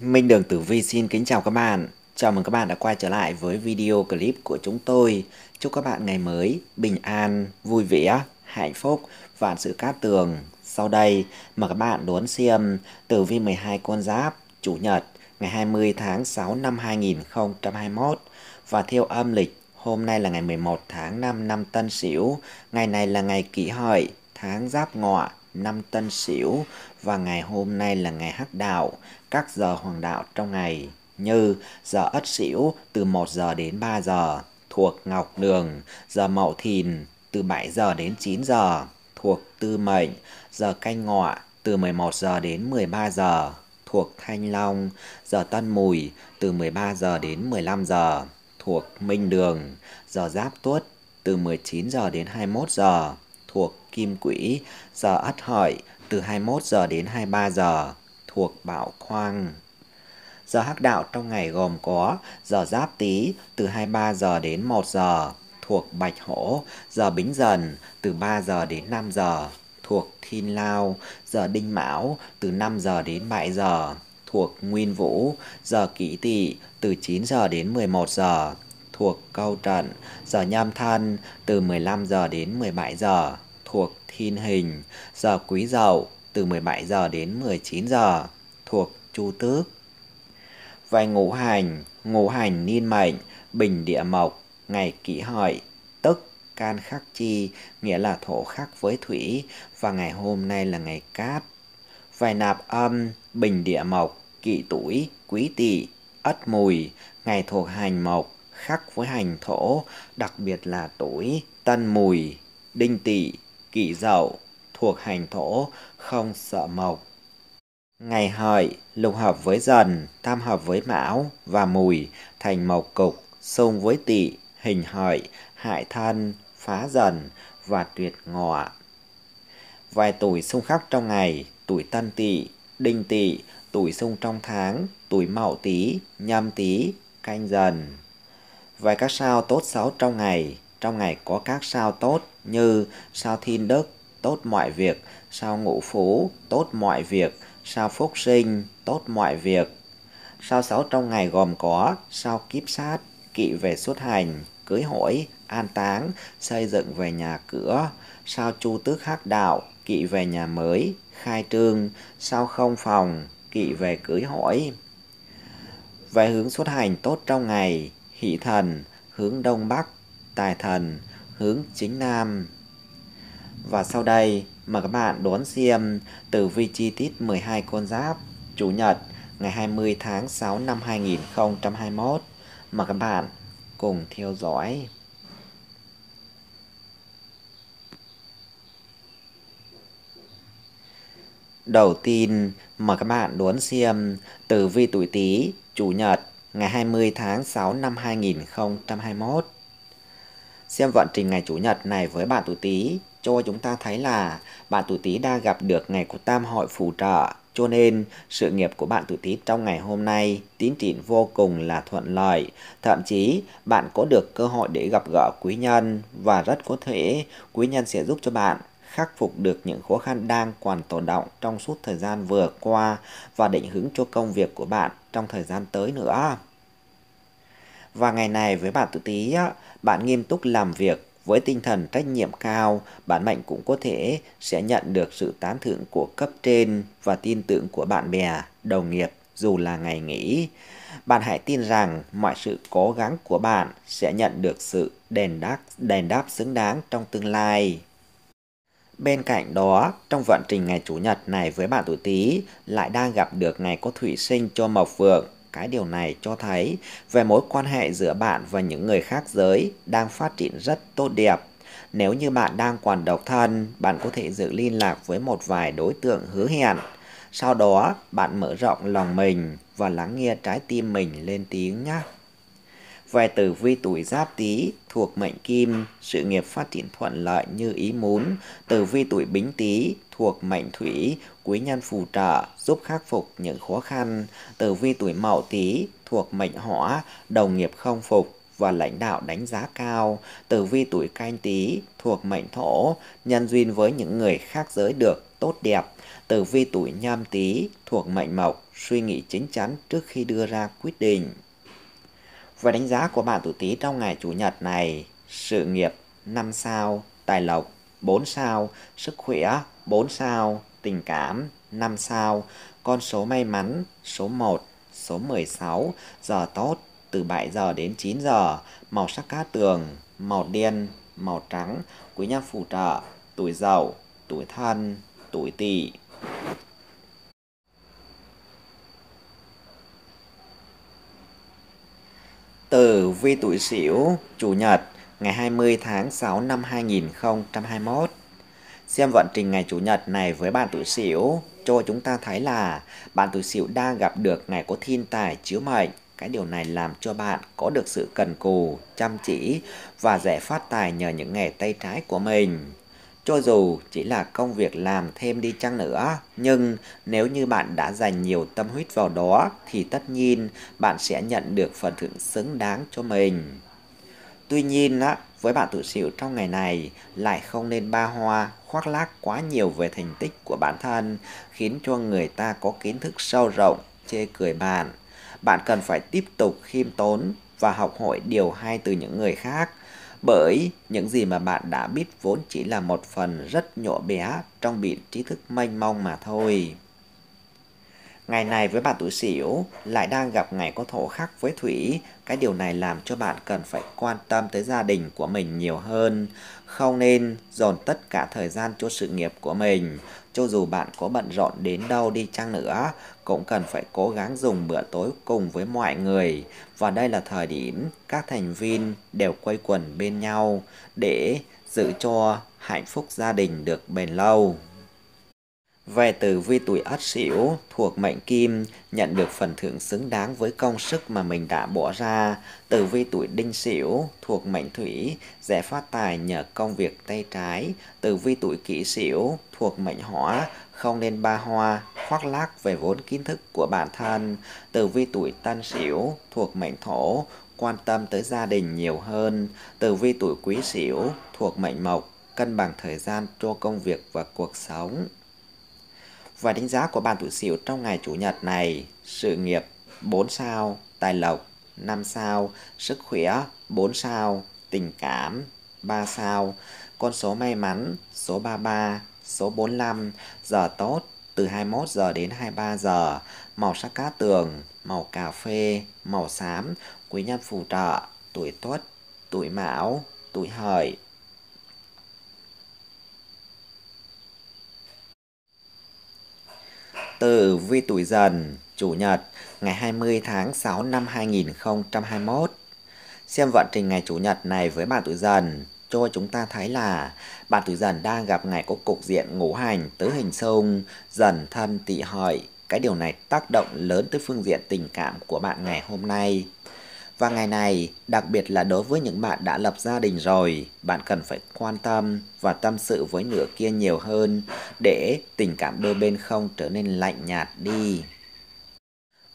Minh Đường Tử Vi xin kính chào các bạn. Chào mừng các bạn đã quay trở lại với video clip của chúng tôi. Chúc các bạn ngày mới bình an, vui vẻ, hạnh phúc và sự cát tường. Sau đây mời các bạn đón xem Tử Vi 12 con giáp Chủ nhật ngày 20 tháng 6 năm 2021 và theo âm lịch hôm nay là ngày 11 tháng 5 năm Tân Sửu, ngày này là ngày kỷ hợi, tháng Giáp Ngọ năm Tân Sửu và ngày hôm nay là ngày Hắc Đạo, các giờ hoàng đạo trong ngày như giờ Ất Sửu từ 1 giờ đến 3 giờ thuộc Ngọc Đường, giờ Mậu Thìn từ 7 giờ đến 9 giờ thuộc Tư Mệnh, giờ Canh Ngọ từ 11 giờ đến 13 giờ thuộc Thanh Long, giờ Tân Mùi từ 13 giờ đến 15 giờ thuộc Minh Đường, giờ Giáp Tuất từ 19 giờ đến 21 giờ thuộc Kim Quỹ, giờ Ất Hợi từ 21 giờ đến 23 giờ thuộc Bảo Khoang. Giờ Hắc Đạo trong ngày gồm có giờ Giáp Tý từ 23 giờ đến 1 giờ thuộc Bạch Hổ, giờ Bính Dần từ 3 giờ đến 5 giờ thuộc Thiên Lao, giờ Đinh Mão từ 5 giờ đến 7 giờ thuộc Nguyên Vũ, giờ Kỷ Tỵ từ 9 giờ đến 11 giờ thuộc câu trận, giờ nhâm thân từ 15 giờ đến 17 giờ thuộc thiên hình, giờ quý dậu từ 17 giờ đến 19 giờ thuộc chu tước. Về ngũ hành, ngũ hành niên mệnh, bình địa mộc, ngày kỷ hợi, tức can khắc chi, nghĩa là thổ khắc với thủy và ngày hôm nay là ngày cát. Về nạp âm, bình địa mộc, kỷ tuổi, quý tỵ, ất mùi, ngày thuộc hành mộc, khắc với hành thổ, đặc biệt là tuổi tân mùi, đinh tỵ, kỷ dậu thuộc hành thổ, không sợ mộc. Ngày hợi, lục hợp với dần, tam hợp với mão và mùi, thành mộc cục, xung với tỵ, hình hợi, hại thân, phá dần và tuyệt ngọ. Vài tuổi xung khắc trong ngày, tuổi tân tỵ, đinh tỵ, tuổi xung trong tháng, tuổi mậu tý, nhâm tý, canh dần. Vậy các sao tốt xấu trong ngày, trong ngày có các sao tốt như sao thiên đức, tốt mọi việc, sao ngũ phú, tốt mọi việc, sao phúc sinh, tốt mọi việc. Sao xấu trong ngày gồm có sao kiếp sát, kỵ về xuất hành, cưới hỏi, an táng, xây dựng về nhà cửa, sao chu tước hắc đạo, kỵ về nhà mới, khai trương, sao không phòng, kỵ về cưới hỏi. Về hướng xuất hành tốt trong ngày, hỷ thần hướng đông bắc, tài thần hướng chính nam. Và sau đây, mời các bạn đón xem tử vi chi tiết 12 con giáp, Chủ nhật, ngày 20 tháng 6 năm 2021. Mời các bạn cùng theo dõi. Đầu tiên, mời các bạn đón xem tử vi tuổi Tý, Chủ nhật, ngày 20 tháng 6 năm 2021. Xem vận trình ngày Chủ nhật này với bạn tuổi Tý cho chúng ta thấy là bạn tuổi Tý đang gặp được ngày của tam hội phù trợ, cho nên sự nghiệp của bạn tuổi Tý trong ngày hôm nay tiến triển vô cùng là thuận lợi, thậm chí bạn có được cơ hội để gặp gỡ quý nhân và rất có thể quý nhân sẽ giúp cho bạn khắc phục được những khó khăn đang còn tồn động trong suốt thời gian vừa qua và định hướng cho công việc của bạn trong thời gian tới nữa. Và ngày này với bạn tự tí, bạn nghiêm túc làm việc với tinh thần trách nhiệm cao, bản mệnh cũng có thể sẽ nhận được sự tán thưởng của cấp trên và tin tưởng của bạn bè, đồng nghiệp dù là ngày nghỉ. Bạn hãy tin rằng mọi sự cố gắng của bạn sẽ nhận được sự đền đáp, đền đáp xứng đáng trong tương lai. Bên cạnh đó, trong vận trình ngày Chủ nhật này với bạn tuổi Tý lại đang gặp được ngày có thủy sinh cho Mộc Vượng. Cái điều này cho thấy về mối quan hệ giữa bạn và những người khác giới đang phát triển rất tốt đẹp. Nếu như bạn đang còn độc thân, bạn có thể giữ liên lạc với một vài đối tượng hứa hẹn. Sau đó, bạn mở rộng lòng mình và lắng nghe trái tim mình lên tiếng nhé. Về tử vi tuổi giáp tý thuộc mệnh kim, sự nghiệp phát triển thuận lợi như ý muốn. Tử vi tuổi bính tý thuộc mệnh thủy, quý nhân phù trợ giúp khắc phục những khó khăn. Tử vi tuổi mậu tý thuộc mệnh hỏa, đồng nghiệp không phục và lãnh đạo đánh giá cao. Tử vi tuổi canh tý thuộc mệnh thổ, nhân duyên với những người khác giới được tốt đẹp. Tử vi tuổi nhâm tý thuộc mệnh mộc, suy nghĩ chính chắn trước khi đưa ra quyết định. Và đánh giá của bạn tuổi Tý trong ngày Chủ nhật này, sự nghiệp 5 sao, tài lộc 4 sao, sức khỏe 4 sao, tình cảm 5 sao, con số may mắn số 1, số 16, giờ tốt từ 7 giờ đến 9 giờ, màu sắc cát tường, màu đen, màu trắng, quý nhân phù trợ, tuổi dậu, tuổi thân, tuổi tỵ. Tử vi tuổi Sửu, Chủ nhật, ngày 20 tháng 6 năm 2021. Xem vận trình ngày Chủ nhật này với bạn tuổi Sửu cho chúng ta thấy là bạn tuổi Sửu đang gặp được ngày có thiên tài chiếu mệnh. Cái điều này làm cho bạn có được sự cần cù, chăm chỉ và dễ phát tài nhờ những nghề tay trái của mình cho dù chỉ là công việc làm thêm đi chăng nữa, nhưng nếu như bạn đã dành nhiều tâm huyết vào đó thì tất nhiên bạn sẽ nhận được phần thưởng xứng đáng cho mình. Tuy nhiên, với bạn tự xỉu trong ngày này lại không nên ba hoa, khoác lác quá nhiều về thành tích của bản thân, khiến cho người ta có kiến thức sâu rộng, chê cười bạn. Bạn cần phải tiếp tục khiêm tốn và học hỏi điều hay từ những người khác bởi những gì mà bạn đã biết vốn chỉ là một phần rất nhỏ bé trong biển trí thức mênh mông mà thôi. Ngày này với bạn tuổi Sửu lại đang gặp ngày có thổ khắc với thủy, cái điều này làm cho bạn cần phải quan tâm tới gia đình của mình nhiều hơn, không nên dồn tất cả thời gian cho sự nghiệp của mình, cho dù bạn có bận rộn đến đâu đi chăng nữa, cũng cần phải cố gắng dùng bữa tối cùng với mọi người. Và đây là thời điểm các thành viên đều quây quần bên nhau để giữ cho hạnh phúc gia đình được bền lâu. Về tử vi tuổi Ất Sửu thuộc mệnh Kim nhận được phần thưởng xứng đáng với công sức mà mình đã bỏ ra. Tử vi tuổi Đinh Sửu thuộc mệnh Thủy dễ phát tài nhờ công việc tay trái. Tử vi tuổi Kỷ Sửu thuộc mệnh Hỏa không nên ba hoa khoác lác về vốn kiến thức của bản thân. Tử vi tuổi Tân Sửu thuộc mệnh Thổ quan tâm tới gia đình nhiều hơn. Tử vi tuổi Quý Sửu thuộc mệnh Mộc cân bằng thời gian cho công việc và cuộc sống và đánh giá của bạn tuổi sửu trong ngày Chủ nhật này. Sự nghiệp 4 sao, tài lộc 5 sao, sức khỏe 4 sao, tình cảm 3 sao, con số may mắn số 33, số 45, giờ tốt từ 21 giờ đến 23 giờ, màu sắc cá tường, màu cà phê, màu xám, quý nhân phù trợ, tuổi tuất, tuổi mão, tuổi hợi, Tử vi tuổi dần, Chủ nhật, ngày 20 tháng 6 năm 2021. Xem vận trình ngày Chủ nhật này với bạn tuổi dần cho chúng ta thấy là bạn tuổi dần đang gặp ngày có cục diện ngũ hành tứ hình xung dần thân tỵ hợi cái điều này tác động lớn tới phương diện tình cảm của bạn ngày hôm nay và ngày này, đặc biệt là đối với những bạn đã lập gia đình rồi, bạn cần phải quan tâm và tâm sự với nửa kia nhiều hơn để tình cảm đôi bên không trở nên lạnh nhạt đi.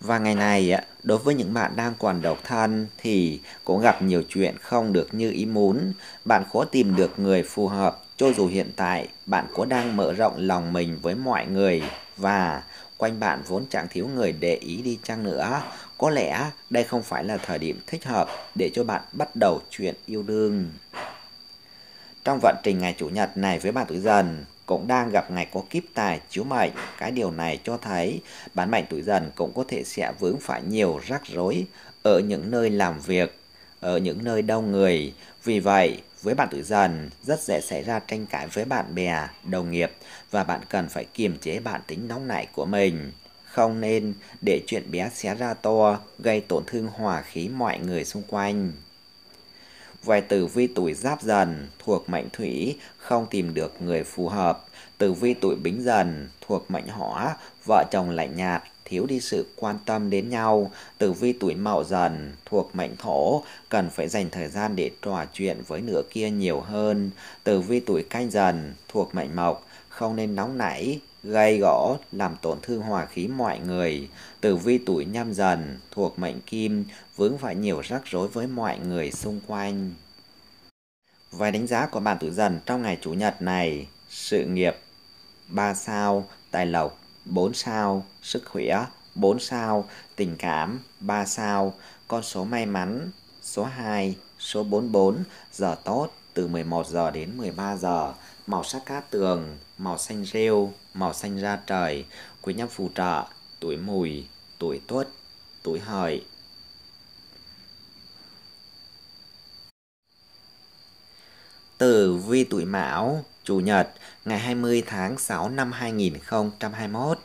Và ngày này, đối với những bạn đang còn độc thân thì cũng gặp nhiều chuyện không được như ý muốn. Bạn khó tìm được người phù hợp cho dù hiện tại bạn có đang mở rộng lòng mình với mọi người và quanh bạn vốn chẳng thiếu người để ý đi chăng nữa có lẽ đây không phải là thời điểm thích hợp để cho bạn bắt đầu chuyện yêu đương. Trong vận trình ngày Chủ nhật này với bạn tuổi dần, cũng đang gặp ngày có kiếp tài chiếu mệnh. Cái điều này cho thấy bán mệnh tuổi dần cũng có thể sẽ vướng phải nhiều rắc rối ở những nơi làm việc, ở những nơi đông người. Vì vậy, với bạn tuổi dần, rất dễ xảy ra tranh cãi với bạn bè, đồng nghiệp và bạn cần phải kiềm chế bản tính nóng nảy của mình. Không nên để chuyện bé xé ra to, gây tổn thương hòa khí mọi người xung quanh. Vài tử vi tuổi giáp dần thuộc mệnh thủy, không tìm được người phù hợp. Tử vi tuổi bính dần thuộc mệnh hỏa, vợ chồng lạnh nhạt, thiếu đi sự quan tâm đến nhau. Tử vi tuổi mậu dần thuộc mệnh thổ, cần phải dành thời gian để trò chuyện với nửa kia nhiều hơn. Tử vi tuổi canh dần thuộc mệnh mộc, không nên nóng nảy, gây gỗ, làm tổn thương hòa khí mọi người. Tử vi tuổi nhâm dần, thuộc mệnh kim, vướng phải nhiều rắc rối với mọi người xung quanh. Vài đánh giá của bạn tuổi dần trong ngày Chủ nhật này. Sự nghiệp 3 sao, tài lộc 4 sao, sức khỏe 4 sao, tình cảm 3 sao, con số may mắn số 2, số 44, giờ tốt từ 11 giờ đến 13 giờ màu sắc cá tường, màu xanh rêu, màu xanh da trời, quý nhân phù trợ, tuổi mùi, tuổi tuất, tuổi hợi. Từ vi tuổi Mão, Chủ nhật, ngày 20 tháng 6 năm 2021.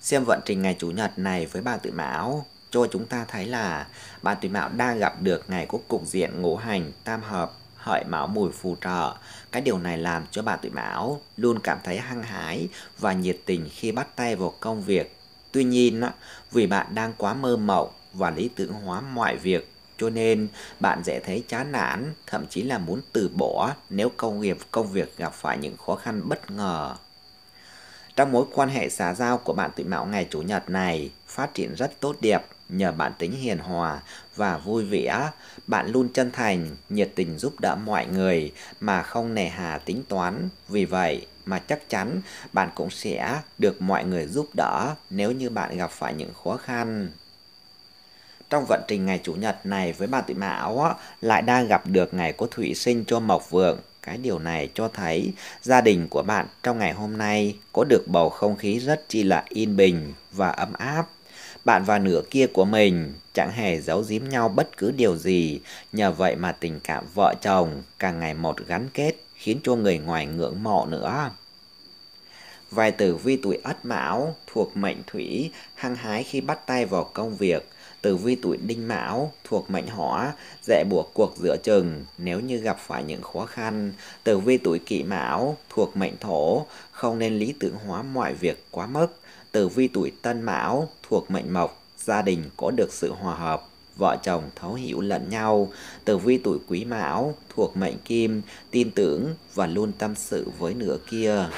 Xem vận trình ngày Chủ nhật này với bạn tuổi Mão cho chúng ta thấy là bạn tuổi Mão đang gặp được ngày có cục diện ngũ hành tam hợp hợi máu mùi phù trợ. Cái điều này làm cho bà tuổi mão luôn cảm thấy hăng hái và nhiệt tình khi bắt tay vào công việc. Tuy nhiên, vì bạn đang quá mơ mộng và lý tưởng hóa mọi việc cho nên bạn dễ thấy chán nản, thậm chí là muốn từ bỏ nếu công nghiệp công việc gặp phải những khó khăn bất ngờ. Trong mối quan hệ xã giao của bạn tuổi mão ngày chủ nhật này phát triển rất tốt đẹp nhờ bản tính hiền hòa và vui vẻ. Bạn luôn chân thành, nhiệt tình giúp đỡ mọi người mà không nề hà tính toán. Vì vậy mà chắc chắn bạn cũng sẽ được mọi người giúp đỡ nếu như bạn gặp phải những khó khăn trong vận trình ngày chủ nhật này với bà tị mão lại đang gặp được ngày của thủy sinh cho mộc vượng cái điều này cho thấy gia đình của bạn trong ngày hôm nay có được bầu không khí rất chi là yên bình và ấm áp bạn và nửa kia của mình chẳng hề giấu giếm nhau bất cứ điều gì, nhờ vậy mà tình cảm vợ chồng càng ngày một gắn kết, khiến cho người ngoài ngưỡng mộ nữa. Vài tử vi tuổi ất mão thuộc mệnh thủy, hăng hái khi bắt tay vào công việc. Tử vi tuổi đinh mão thuộc mệnh hỏa, dễ buộc cuộc giữa chừng nếu như gặp phải những khó khăn. Tử vi tuổi kỷ mão thuộc mệnh thổ, không nên lý tưởng hóa mọi việc quá mức tử vi tuổi tân mão thuộc mệnh mộc, gia đình có được sự hòa hợp, vợ chồng thấu hiểu lẫn nhau. Tử vi tuổi quý mão thuộc mệnh kim, tin tưởng và luôn tâm sự với nửa kia.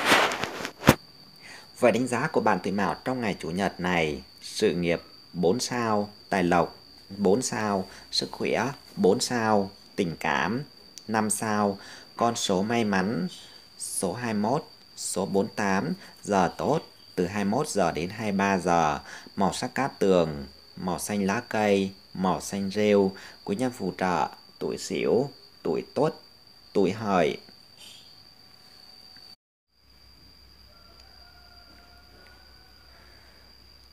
Vậy đánh giá của bạn tuổi mão trong ngày Chủ nhật này, sự nghiệp 4 sao, tài lộc 4 sao, sức khỏe 4 sao, tình cảm 5 sao, con số may mắn số 21, số 48, giờ tốt từ 21 giờ đến 23 giờ, màu sắc cát tường, màu xanh lá cây, màu xanh rêu, quý nhân phù trợ, tuổi xỉu, tuổi tốt, tuổi hợi.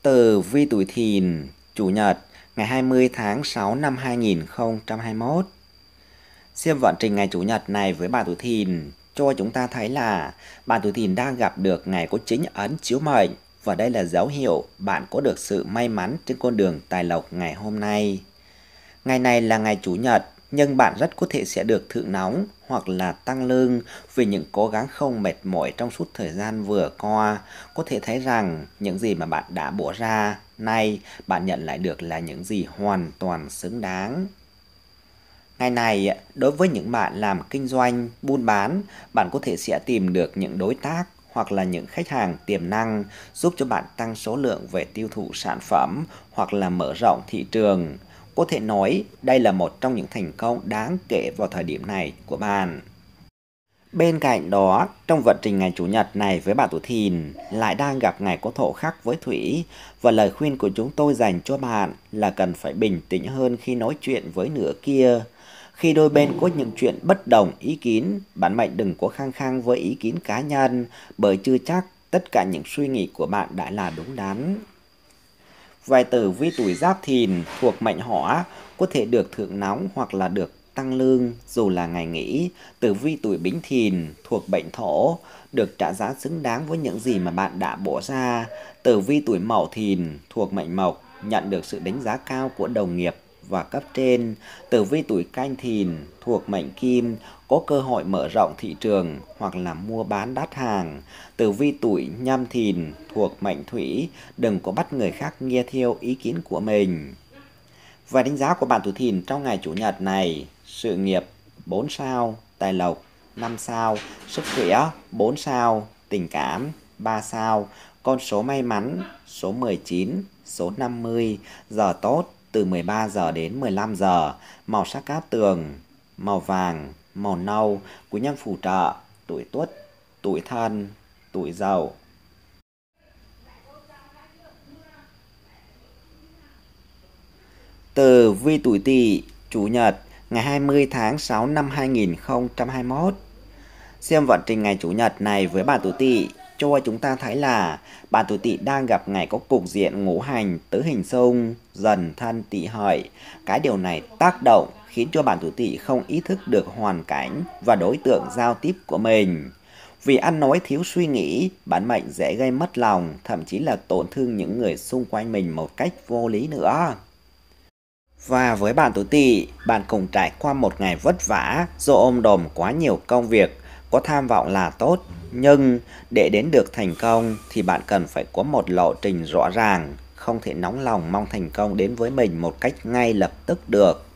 Từ vi tuổi thìn, Chủ nhật, ngày 20 tháng 6 năm 2021. Xem vận trình ngày Chủ nhật này với bà tuổi thìn cho chúng ta thấy là bạn tuổi thìn đang gặp được ngày có chính ấn chiếu mệnh và đây là dấu hiệu bạn có được sự may mắn trên con đường tài lộc ngày hôm nay. Ngày này là ngày Chủ nhật, nhưng bạn rất có thể sẽ được thượng nóng hoặc là tăng lương vì những cố gắng không mệt mỏi trong suốt thời gian vừa qua. Có thể thấy rằng những gì mà bạn đã bỏ ra, nay bạn nhận lại được là những gì hoàn toàn xứng đáng. Ngày này, đối với những bạn làm kinh doanh, buôn bán, bạn có thể sẽ tìm được những đối tác hoặc là những khách hàng tiềm năng giúp cho bạn tăng số lượng về tiêu thụ sản phẩm hoặc là mở rộng thị trường. Có thể nói đây là một trong những thành công đáng kể vào thời điểm này của bạn. Bên cạnh đó, trong vận trình ngày Chủ nhật này với bạn tuổi Thìn lại đang gặp ngày có thổ khắc với Thủy và lời khuyên của chúng tôi dành cho bạn là cần phải bình tĩnh hơn khi nói chuyện với nửa kia khi đôi bên có những chuyện bất đồng ý kiến, bạn mạnh đừng có khăng khăng với ý kiến cá nhân bởi chưa chắc tất cả những suy nghĩ của bạn đã là đúng đắn. Vài tử vi tuổi giáp thìn thuộc mệnh hỏa có thể được thượng nóng hoặc là được tăng lương dù là ngày nghỉ. Tử vi tuổi bính thìn thuộc bệnh thổ được trả giá xứng đáng với những gì mà bạn đã bỏ ra. Tử vi tuổi mậu thìn thuộc mệnh mộc nhận được sự đánh giá cao của đồng nghiệp và cấp trên tử vi tuổi canh thìn thuộc mệnh kim có cơ hội mở rộng thị trường hoặc là mua bán đắt hàng. Tử vi tuổi nhâm thìn thuộc mệnh thủy đừng có bắt người khác nghe theo ý kiến của mình. Và đánh giá của bạn tuổi thìn trong ngày Chủ nhật này, sự nghiệp 4 sao, tài lộc 5 sao, sức khỏe 4 sao, tình cảm 3 sao, con số may mắn số 19, số 50, giờ tốt từ 13 giờ đến 15 giờ, màu sắc cát tường, màu vàng, màu nâu của nhân phù trợ, tuổi tuất, tuổi thân, tuổi giàu Từ vi tuổi tỵ, chủ nhật, ngày 20 tháng 6 năm 2021. Xem vận trình ngày chủ nhật này với bà tuổi tỵ cho chúng ta thấy là bạn tuổi tỵ đang gặp ngày có cục diện ngũ hành tứ hình xung dần thân tỵ hợi. Cái điều này tác động khiến cho bạn tuổi tỵ không ý thức được hoàn cảnh và đối tượng giao tiếp của mình. Vì ăn nói thiếu suy nghĩ, bản mệnh dễ gây mất lòng, thậm chí là tổn thương những người xung quanh mình một cách vô lý nữa. Và với bạn tuổi tỵ, bạn cùng trải qua một ngày vất vả do ôm đồm quá nhiều công việc có tham vọng là tốt nhưng để đến được thành công thì bạn cần phải có một lộ trình rõ ràng không thể nóng lòng mong thành công đến với mình một cách ngay lập tức được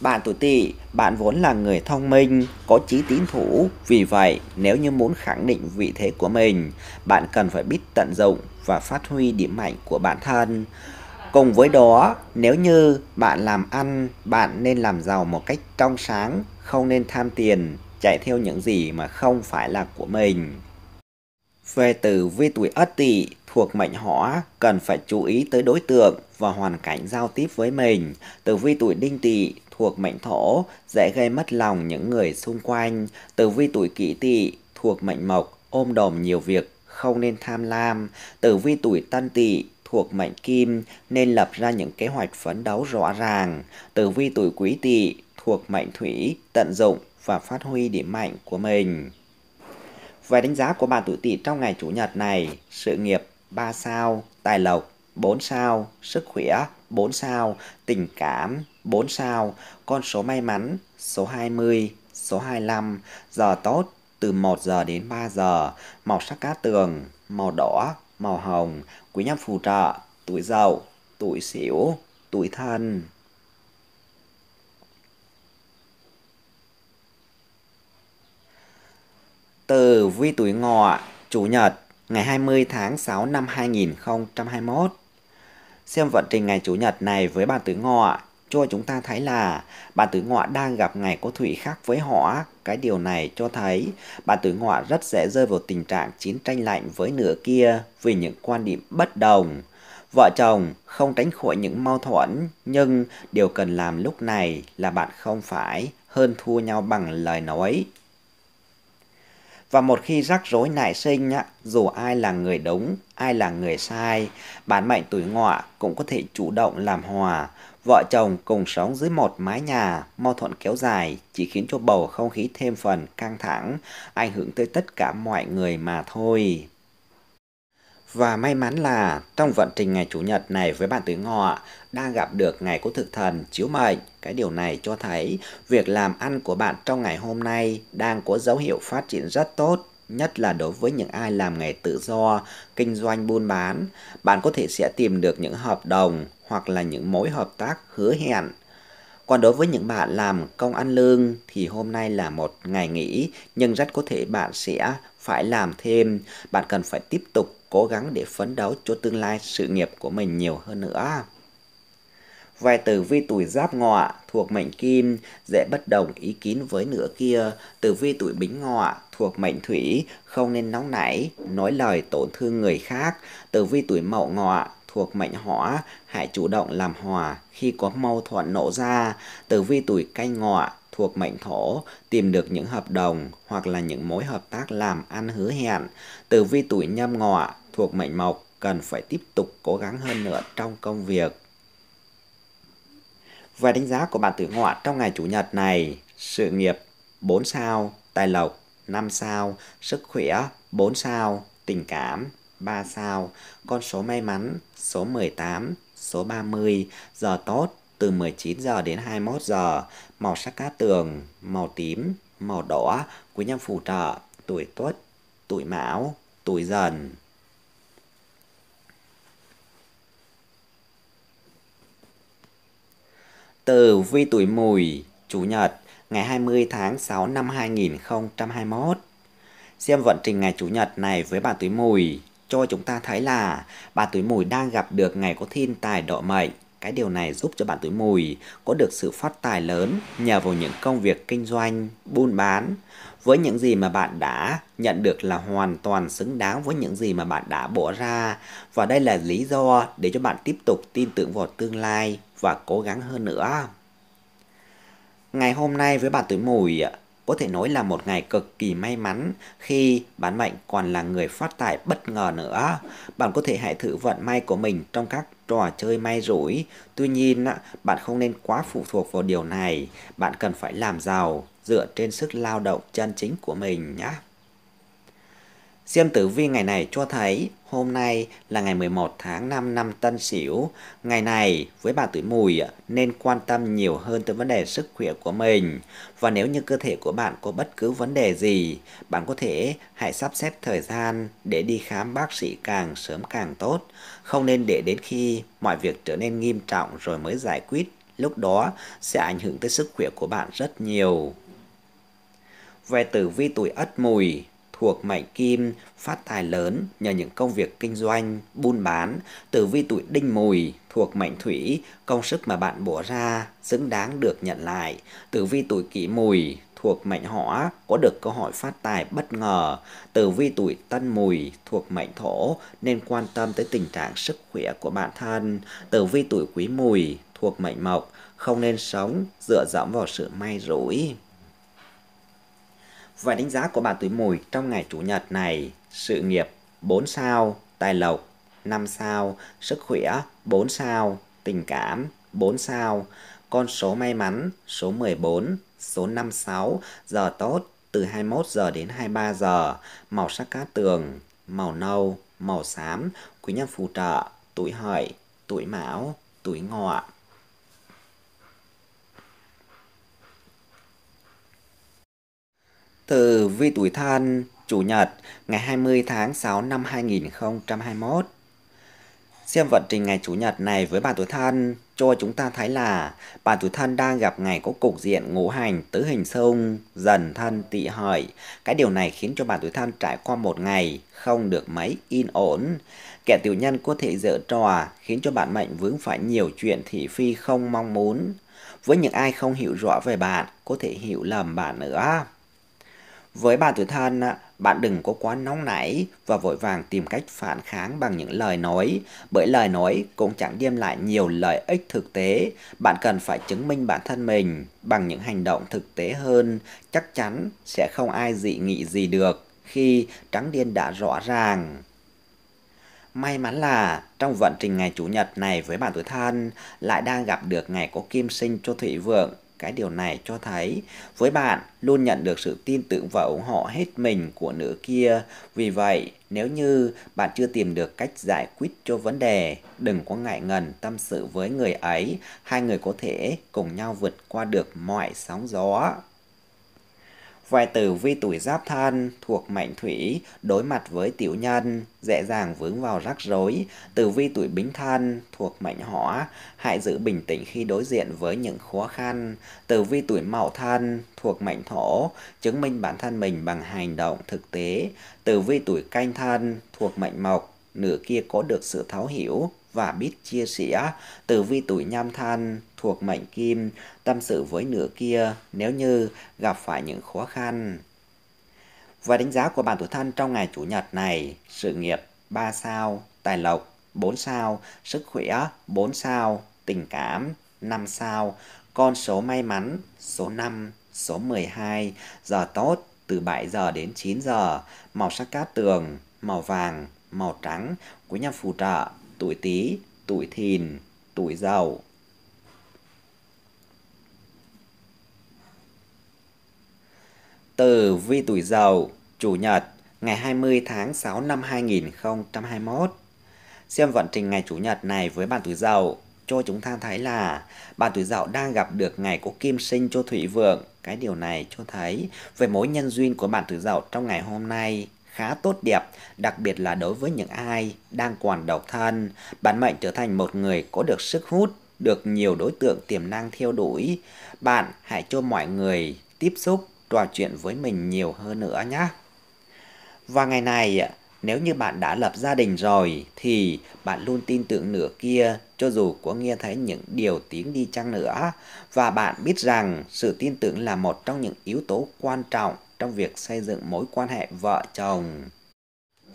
bạn tuổi tỵ bạn vốn là người thông minh có trí tín thủ vì vậy nếu như muốn khẳng định vị thế của mình bạn cần phải biết tận dụng và phát huy điểm mạnh của bản thân Cùng với đó, nếu như bạn làm ăn, bạn nên làm giàu một cách trong sáng, không nên tham tiền, chạy theo những gì mà không phải là của mình. Về từ vi tuổi ất tỵ thuộc mệnh hỏa cần phải chú ý tới đối tượng và hoàn cảnh giao tiếp với mình. Tử vi tuổi đinh tỵ thuộc mệnh thổ dễ gây mất lòng những người xung quanh. Tử vi tuổi kỷ tỵ thuộc mệnh mộc ôm đồm nhiều việc không nên tham lam. Tử vi tuổi tân tỵ thuộc mệnh kim nên lập ra những kế hoạch phấn đấu rõ ràng. Tử vi tuổi quý tỵ thuộc mệnh thủy tận dụng và phát huy điểm mạnh của mình. Về đánh giá của bạn tuổi tỵ trong ngày Chủ nhật này, sự nghiệp 3 sao, tài lộc 4 sao, sức khỏe 4 sao, tình cảm 4 sao, con số may mắn số 20, số 25, giờ tốt từ 1 giờ đến 3 giờ, màu sắc cát tường, màu đỏ, màu hồng, quý nhân phù trợ, tuổi dậu, tuổi xỉu, tuổi thân. Từ vi tuổi ngọ, Chủ nhật, ngày 20 tháng 6 năm 2021. Xem vận trình ngày Chủ nhật này với bạn tuổi ngọ, cho chúng ta thấy là bạn tuổi ngọ đang gặp ngày có thủy khác với họ. Cái điều này cho thấy bạn tuổi ngọ rất dễ rơi vào tình trạng chiến tranh lạnh với nửa kia vì những quan điểm bất đồng. Vợ chồng không tránh khỏi những mâu thuẫn, nhưng điều cần làm lúc này là bạn không phải hơn thua nhau bằng lời nói và một khi rắc rối nảy sinh, dù ai là người đúng, ai là người sai, bản mệnh tuổi ngọ cũng có thể chủ động làm hòa. Vợ chồng cùng sống dưới một mái nhà, mâu thuẫn kéo dài chỉ khiến cho bầu không khí thêm phần căng thẳng, ảnh hưởng tới tất cả mọi người mà thôi. Và may mắn là trong vận trình ngày Chủ nhật này với bạn tuổi ngọ, đang gặp được ngày của thực thần chiếu mệnh. Cái điều này cho thấy việc làm ăn của bạn trong ngày hôm nay đang có dấu hiệu phát triển rất tốt nhất là đối với những ai làm nghề tự do, kinh doanh buôn bán, bạn có thể sẽ tìm được những hợp đồng hoặc là những mối hợp tác hứa hẹn. Còn đối với những bạn làm công ăn lương thì hôm nay là một ngày nghỉ nhưng rất có thể bạn sẽ phải làm thêm, bạn cần phải tiếp tục cố gắng để phấn đấu cho tương lai sự nghiệp của mình nhiều hơn nữa. Vài tử vi tuổi giáp ngọ thuộc mệnh kim dễ bất đồng ý kiến với nửa kia. Tử vi tuổi bính ngọ thuộc mệnh thủy không nên nóng nảy, nói lời tổn thương người khác. Tử vi tuổi mậu ngọ thuộc mệnh hỏa hãy chủ động làm hòa khi có mâu thuẫn nổ ra. Tử vi tuổi canh ngọ thuộc mệnh thổ tìm được những hợp đồng hoặc là những mối hợp tác làm ăn hứa hẹn. Tử vi tuổi nhâm ngọ thuộc mệnh mộc cần phải tiếp tục cố gắng hơn nữa trong công việc. Và đánh giá của bạn tử ngọ trong ngày Chủ nhật này, sự nghiệp 4 sao, tài lộc 5 sao, sức khỏe 4 sao, tình cảm 3 sao, con số may mắn số 18, số 30, giờ tốt từ 19 giờ đến 21 giờ, màu sắc cát tường, màu tím, màu đỏ, quý nhân phù trợ, tuổi tuất, tuổi mão, tuổi dần. Từ Vi Tuổi Mùi, Chủ nhật, ngày 20 tháng 6 năm 2021. Xem vận trình ngày Chủ nhật này với bà Tuổi Mùi cho chúng ta thấy là bà Tuổi Mùi đang gặp được ngày có thiên tài độ mệnh. Cái điều này giúp cho bạn tuổi mùi có được sự phát tài lớn nhờ vào những công việc kinh doanh, buôn bán. Với những gì mà bạn đã nhận được là hoàn toàn xứng đáng với những gì mà bạn đã bỏ ra. Và đây là lý do để cho bạn tiếp tục tin tưởng vào tương lai và cố gắng hơn nữa. Ngày hôm nay với bạn Tuổi Mùi có thể nói là một ngày cực kỳ may mắn khi bản mệnh còn là người phát tài bất ngờ nữa. Bạn có thể hãy thử vận may của mình trong các trò chơi may rủi. Tuy nhiên, bạn không nên quá phụ thuộc vào điều này. Bạn cần phải làm giàu dựa trên sức lao động chân chính của mình nhé. Xem tử vi ngày này cho thấy hôm nay là ngày 11 tháng 5 năm Tân Sửu. Ngày này với bà tuổi Mùi nên quan tâm nhiều hơn tới vấn đề sức khỏe của mình. Và nếu như cơ thể của bạn có bất cứ vấn đề gì, bạn có thể hãy sắp xếp thời gian để đi khám bác sĩ càng sớm càng tốt. Không nên để đến khi mọi việc trở nên nghiêm trọng rồi mới giải quyết. Lúc đó sẽ ảnh hưởng tới sức khỏe của bạn rất nhiều. Về tử vi tuổi Ất Mùi thuộc mệnh Kim phát tài lớn nhờ những công việc kinh doanh, buôn bán, tử vi tuổi đinh mùi thuộc mệnh Thủy, công sức mà bạn bỏ ra xứng đáng được nhận lại. Tử vi tuổi kỷ mùi thuộc mệnh hỏa có được cơ hội phát tài bất ngờ. Tử vi tuổi tân mùi thuộc mệnh thổ nên quan tâm tới tình trạng sức khỏe của bản thân. Tử vi tuổi quý mùi thuộc mệnh mộc không nên sống dựa dẫm vào sự may rủi. Và đánh giá của bạn tuổi mùi trong ngày Chủ nhật này, sự nghiệp 4 sao, tài lộc 5 sao, sức khỏe 4 sao, tình cảm 4 sao, con số may mắn số 14, số 56, giờ tốt từ 21 giờ đến 23 giờ, màu sắc cá tường, màu nâu, màu xám, quý nhân phù trợ, tuổi hợi, tuổi mão, tuổi ngọ. từ Vi Tuổi Thân, Chủ nhật, ngày 20 tháng 6 năm 2021. Xem vận trình ngày Chủ nhật này với bà Tuổi Thân cho chúng ta thấy là bà Tuổi Thân đang gặp ngày có cục diện ngũ hành tứ hình xung, dần thân tị hợi. Cái điều này khiến cho bà Tuổi Thân trải qua một ngày không được mấy yên ổn. Kẻ tiểu nhân có thể dở trò khiến cho bạn mệnh vướng phải nhiều chuyện thị phi không mong muốn. Với những ai không hiểu rõ về bạn, có thể hiểu lầm bạn nữa. Với bạn tuổi thân, bạn đừng có quá nóng nảy và vội vàng tìm cách phản kháng bằng những lời nói, bởi lời nói cũng chẳng đem lại nhiều lợi ích thực tế. Bạn cần phải chứng minh bản thân mình bằng những hành động thực tế hơn, chắc chắn sẽ không ai dị nghị gì được khi trắng đen đã rõ ràng. May mắn là trong vận trình ngày Chủ nhật này với bạn tuổi thân lại đang gặp được ngày có kim sinh cho Thủy Vượng cái điều này cho thấy với bạn luôn nhận được sự tin tưởng và ủng hộ hết mình của nữ kia. Vì vậy, nếu như bạn chưa tìm được cách giải quyết cho vấn đề, đừng có ngại ngần tâm sự với người ấy. Hai người có thể cùng nhau vượt qua được mọi sóng gió. Khoe tử vi tuổi giáp thân thuộc mệnh thủy, đối mặt với tiểu nhân, dễ dàng vướng vào rắc rối. Tử vi tuổi bính thân thuộc mệnh hỏa, hãy giữ bình tĩnh khi đối diện với những khó khăn. Tử vi tuổi mậu thân thuộc mệnh thổ, chứng minh bản thân mình bằng hành động thực tế. Tử vi tuổi canh thân thuộc mệnh mộc, nửa kia có được sự thấu hiểu, và biết chia sẻ. từ vi tuổi nhâm thân thuộc mệnh kim, tâm sự với nửa kia nếu như gặp phải những khó khăn. Và đánh giá của bạn tuổi thân trong ngày Chủ nhật này, sự nghiệp 3 sao, tài lộc 4 sao, sức khỏe 4 sao, tình cảm 5 sao, con số may mắn số 5, số 12, giờ tốt từ 7 giờ đến 9 giờ, màu sắc cát tường, màu vàng, màu trắng, quý nhân phù trợ tuổi Tý, tuổi Thìn, tuổi Dậu. Từ vi tuổi Dậu, Chủ nhật, ngày 20 tháng 6 năm 2021. Xem vận trình ngày Chủ nhật này với bạn tuổi Dậu cho chúng ta thấy là bạn tuổi Dậu đang gặp được ngày có kim sinh cho thủy vượng. Cái điều này cho thấy về mối nhân duyên của bạn tuổi Dậu trong ngày hôm nay khá tốt đẹp, đặc biệt là đối với những ai đang còn độc thân. Bạn mệnh trở thành một người có được sức hút, được nhiều đối tượng tiềm năng theo đuổi. Bạn hãy cho mọi người tiếp xúc, trò chuyện với mình nhiều hơn nữa nhé. Và ngày này, nếu như bạn đã lập gia đình rồi thì bạn luôn tin tưởng nửa kia cho dù có nghe thấy những điều tiếng đi chăng nữa và bạn biết rằng sự tin tưởng là một trong những yếu tố quan trọng trong việc xây dựng mối quan hệ vợ chồng.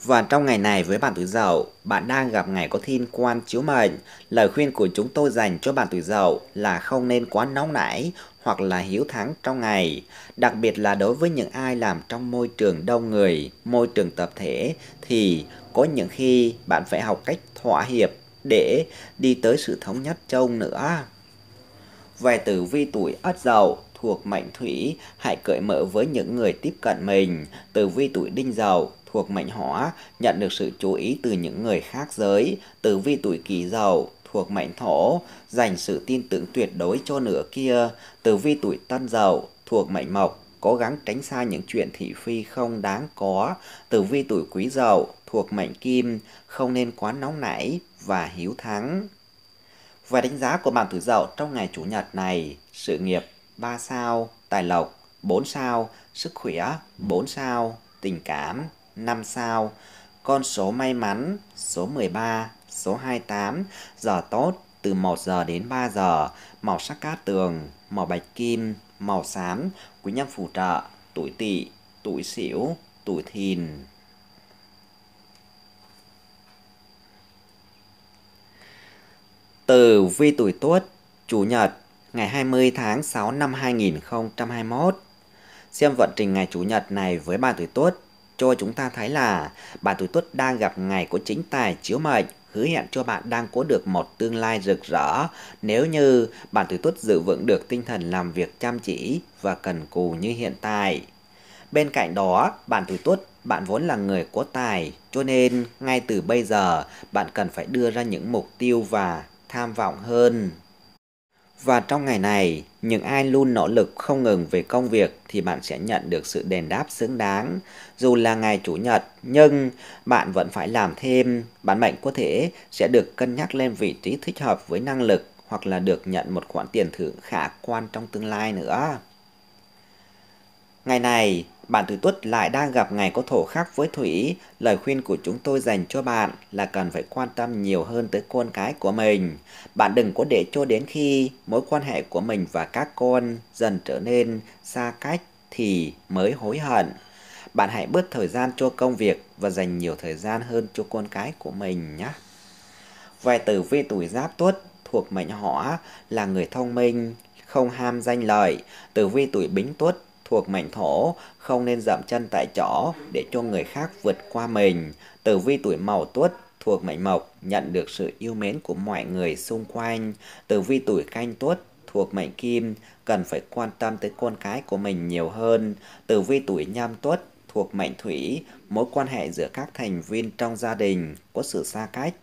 Và trong ngày này với bạn tuổi Dậu, bạn đang gặp ngày có thiên quan chiếu mệnh. Lời khuyên của chúng tôi dành cho bạn tuổi Dậu là không nên quá nóng nảy hoặc là hiếu thắng trong ngày, đặc biệt là đối với những ai làm trong môi trường đông người, môi trường tập thể thì có những khi bạn phải học cách thỏa hiệp để đi tới sự thống nhất chung nữa. Về tử vi tuổi Ất Dậu, thuộc mệnh thủy, hãy cởi mở với những người tiếp cận mình. Tử vi tuổi đinh dậu thuộc mệnh hỏa, nhận được sự chú ý từ những người khác giới. Tử vi tuổi kỷ dậu thuộc mệnh thổ, dành sự tin tưởng tuyệt đối cho nửa kia. Tử vi tuổi tân dậu thuộc mệnh mộc, cố gắng tránh xa những chuyện thị phi không đáng có. Tử vi tuổi quý dậu thuộc mệnh kim, không nên quá nóng nảy và hiếu thắng. Và đánh giá của bạn tuổi dậu trong ngày chủ nhật này, sự nghiệp 3 sao tài lộc, 4 sao sức khỏe, 4 sao tình cảm, 5 sao. Con số may mắn số 13, số 28, giờ tốt từ 1 giờ đến 3 giờ, màu sắc cát tường, màu bạch kim, màu xám, quý nhân phù trợ, tuổi tỵ, tuổi sửu, tuổi thìn. từ vi tuổi tuất, chủ nhật, ngày 20 tháng 6 năm 2021. Xem vận trình ngày Chủ nhật này với bà tuổi Tuất, cho chúng ta thấy là bà tuổi Tuất đang gặp ngày của chính tài chiếu mệnh, hứa hẹn cho bạn đang có được một tương lai rực rỡ nếu như bạn tuổi Tuất giữ vững được tinh thần làm việc chăm chỉ và cần cù như hiện tại. Bên cạnh đó, bạn tuổi Tuất bạn vốn là người có tài, cho nên ngay từ bây giờ bạn cần phải đưa ra những mục tiêu và tham vọng hơn. Và trong ngày này, những ai luôn nỗ lực không ngừng về công việc thì bạn sẽ nhận được sự đền đáp xứng đáng. Dù là ngày Chủ nhật, nhưng bạn vẫn phải làm thêm. Bản mệnh có thể sẽ được cân nhắc lên vị trí thích hợp với năng lực hoặc là được nhận một khoản tiền thưởng khả quan trong tương lai nữa. Ngày này, bạn tuổi tuất lại đang gặp ngày có thổ khắc với thủy, lời khuyên của chúng tôi dành cho bạn là cần phải quan tâm nhiều hơn tới con cái của mình. Bạn đừng có để cho đến khi mối quan hệ của mình và các con dần trở nên xa cách thì mới hối hận. Bạn hãy bớt thời gian cho công việc và dành nhiều thời gian hơn cho con cái của mình nhé. Vài tử vi tuổi giáp tuất thuộc mệnh hỏa là người thông minh, không ham danh lợi, tử vi tuổi bính tuất thuộc mảnh thổ, không nên dậm chân tại chỗ để cho người khác vượt qua mình. Tử vi tuổi mậu tuất thuộc mệnh mộc nhận được sự yêu mến của mọi người xung quanh. Tử vi tuổi canh tuất thuộc mệnh kim cần phải quan tâm tới con cái của mình nhiều hơn. Tử vi tuổi nhâm tuất thuộc mệnh thủy, mối quan hệ giữa các thành viên trong gia đình có sự xa cách.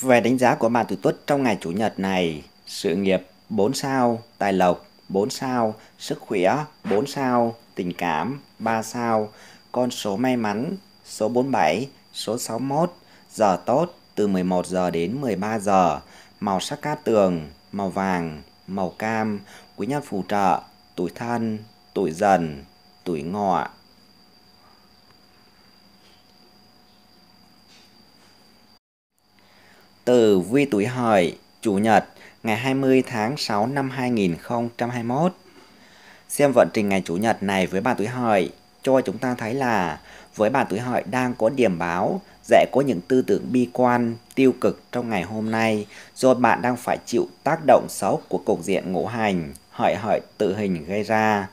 Về đánh giá của bạn tuổi Tuất trong ngày chủ nhật này, sự nghiệp 4 sao, tài lộc 4 sao sức khỏe, 4 sao tình cảm, 3 sao con số may mắn, số 47, số 61, giờ tốt từ 11 giờ đến 13 giờ, màu sắc cát tường, màu vàng, màu cam, quý nhân phù trợ, tuổi thân, tuổi dần, tuổi ngọ. Từ vi tuổi hợi, chủ nhật, ngày 20 tháng 6 năm 2021. Xem vận trình ngày Chủ nhật này với bà tuổi hợi cho chúng ta thấy là với bà tuổi hợi đang có điểm báo dễ có những tư tưởng bi quan, tiêu cực trong ngày hôm nay do bạn đang phải chịu tác động xấu của cục diện ngũ hành hợi hợi tự hình gây ra.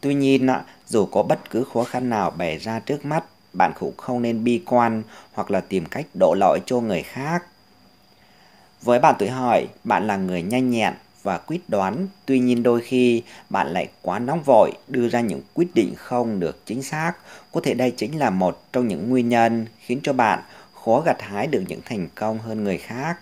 Tuy nhiên, dù có bất cứ khó khăn nào bẻ ra trước mắt, bạn cũng không nên bi quan hoặc là tìm cách đổ lỗi cho người khác với bạn tuổi hỏi, bạn là người nhanh nhẹn và quyết đoán, tuy nhiên đôi khi bạn lại quá nóng vội đưa ra những quyết định không được chính xác. Có thể đây chính là một trong những nguyên nhân khiến cho bạn khó gặt hái được những thành công hơn người khác.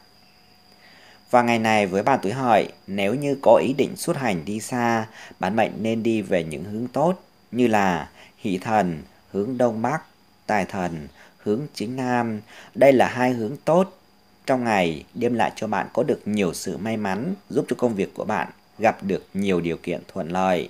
Và ngày này với bạn tuổi hợi, nếu như có ý định xuất hành đi xa, bạn mệnh nên đi về những hướng tốt như là hỷ thần, hướng đông bắc, tài thần, hướng chính nam. Đây là hai hướng tốt trong ngày đem lại cho bạn có được nhiều sự may mắn, giúp cho công việc của bạn gặp được nhiều điều kiện thuận lợi.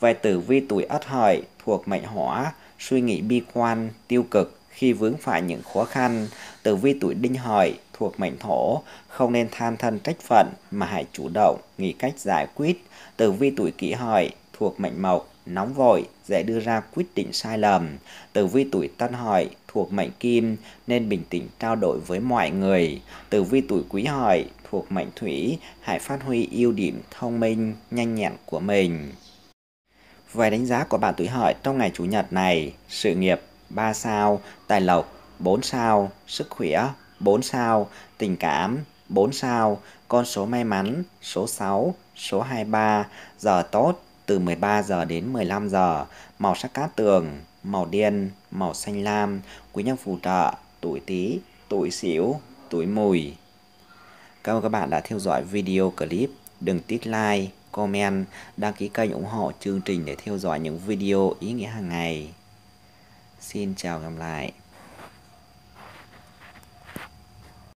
Về tử vi tuổi Ất Hợi thuộc mệnh Hỏa, suy nghĩ bi quan, tiêu cực khi vướng phải những khó khăn, tử vi tuổi Đinh Hợi thuộc mệnh Thổ, không nên than thân trách phận mà hãy chủ động nghĩ cách giải quyết. Tử vi tuổi Kỷ Hợi thuộc mệnh Mộc, nóng vội, dễ đưa ra quyết định sai lầm. Tử vi tuổi tân hợi thuộc mệnh kim nên bình tĩnh trao đổi với mọi người. Tử vi tuổi quý hợi thuộc mệnh thủy, hãy phát huy ưu điểm thông minh, nhanh nhẹn của mình. Về đánh giá của bạn tuổi hợi trong ngày chủ nhật này, sự nghiệp 3 sao, tài lộc 4 sao, sức khỏe 4 sao, tình cảm 4 sao, con số may mắn số 6, số 23, giờ tốt từ 13 giờ đến 15 giờ, màu sắc cát tường, màu đen, màu xanh lam, quý nhân phù trợ, tuổi Tý, tuổi Sửu, tuổi Mùi. Cảm ơn các bạn đã theo dõi video clip. Đừng tiếc like, comment, đăng ký kênh ủng hộ chương trình để theo dõi những video ý nghĩa hàng ngày. Xin chào gặp lại.